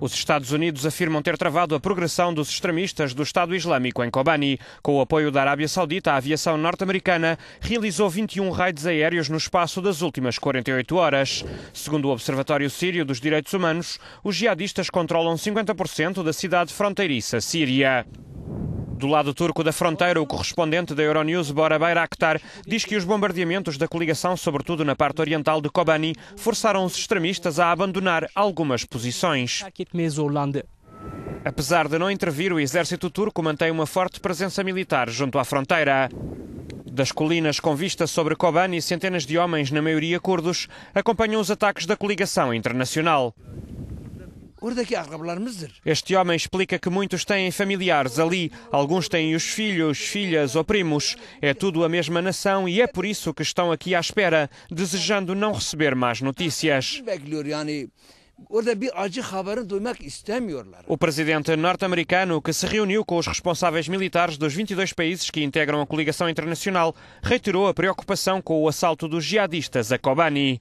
Os Estados Unidos afirmam ter travado a progressão dos extremistas do Estado Islâmico em Kobani. Com o apoio da Arábia Saudita, a aviação norte-americana realizou 21 raids aéreos no espaço das últimas 48 horas. Segundo o Observatório Sírio dos Direitos Humanos, os jihadistas controlam 50% da cidade fronteiriça síria. Do lado turco da fronteira, o correspondente da Euronews, Bora Bayraktar, diz que os bombardeamentos da coligação, sobretudo na parte oriental de Kobani, forçaram os extremistas a abandonar algumas posições. Apesar de não intervir, o exército turco mantém uma forte presença militar junto à fronteira. Das colinas com vista sobre Kobani, centenas de homens, na maioria curdos, acompanham os ataques da coligação internacional. Este homem explica que muitos têm familiares ali, alguns têm os filhos, filhas ou primos. É tudo a mesma nação e é por isso que estão aqui à espera, desejando não receber mais notícias. O presidente norte-americano, que se reuniu com os responsáveis militares dos 22 países que integram a coligação internacional, reiterou a preocupação com o assalto dos jihadistas a Kobani.